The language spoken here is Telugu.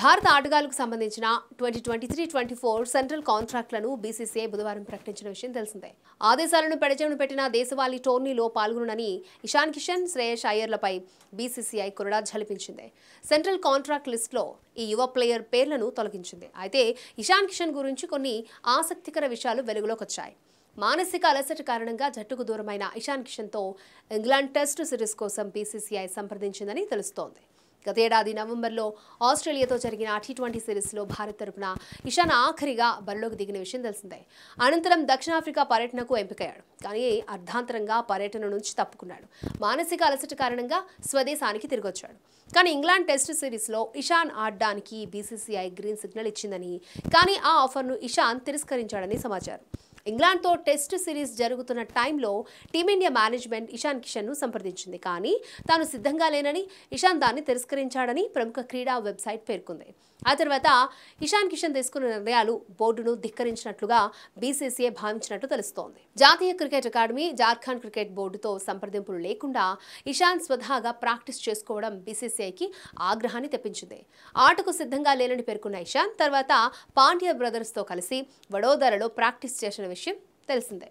భారత ఆటగాళ్లకు సంబంధించిన twenty twenty three twenty four central కాంట్రాక్ట్లను బీసీసీఐ బుధవారం ప్రకటించిన విషయం తెలిసిందే ఆదేశాలను పెడచెను పెట్టిన దేశవాళీ టోర్నీలో పాల్గొనని ఇషాన్ కిషన్ శ్రేయస్ అయ్యర్లపై బీసీసీఐ కొరడా జలిపించింది సెంట్రల్ కాంట్రాక్ట్ లిస్టులో ఈ యువ ప్లేయర్ పేర్లను తొలగించింది అయితే ఇషాన్ కిషన్ గురించి కొన్ని ఆసక్తికర విషయాలు వెలుగులోకి వచ్చాయి మానసిక అలసట కారణంగా జట్టుకు దూరమైన ఇషాన్ కిషన్తో ఇంగ్లాండ్ టెస్టు సిరీస్ కోసం బీసీసీఐ సంప్రదించిందని తెలుస్తోంది గతేడాది నవంబర్లో ఆస్ట్రేలియాతో జరిగిన టీ ట్వంటీ సిరీస్లో భారత్ తరపున ఇషాన్ ఆఖరిగా బరిలోకి దిగిన విషయం తెలిసిందే అనంతరం దక్షిణాఫ్రికా పర్యటనకు ఎంపికయ్యాడు కానీ అర్ధాంతరంగా పర్యటన నుంచి తప్పుకున్నాడు మానసిక అలసట కారణంగా స్వదేశానికి తిరిగొచ్చాడు కానీ ఇంగ్లాండ్ టెస్ట్ సిరీస్లో ఇషాన్ ఆడడానికి బీసీసీఐ గ్రీన్ సిగ్నల్ ఇచ్చిందని కానీ ఆ ఆఫర్ను ఇషాన్ తిరస్కరించాడని సమాచారం ఇంగ్లాండ్తో టెస్ట్ సిరీస్ జరుగుతున్న టైంలో టీమిండియా మేనేజ్మెంట్ ఇషాన్ కిషన్ను సంప్రదించింది కానీ తాను సిద్ధంగా లేనని ఇషాన్ దాన్ని తిరస్కరించాడని ప్రముఖ క్రీడా వెబ్సైట్ పేర్కొంది ఆ తర్వాత ఇషాన్ కిషన్ తీసుకున్న నిర్ణయాలు బోర్డును ధిక్కరించినట్లుగా బీసీసీఏ భావించినట్లు తెలుస్తోంది జాతీయ క్రికెట్ అకాడమీ జార్ఖండ్ క్రికెట్ బోర్డుతో సంప్రదింపులు లేకుండా ఇషాన్ స్వధాగా ప్రాక్టీస్ చేసుకోవడం బీసీసీఐకి ఆగ్రహాన్ని తెప్పించింది ఆటకు సిద్ధంగా లేనని పేర్కొన్న ఇషాన్ తర్వాత పాండ్యా బ్రదర్స్తో కలిసి వడోదరలో ప్రాక్టీస్ చేసిన విషయం తెలిసిందే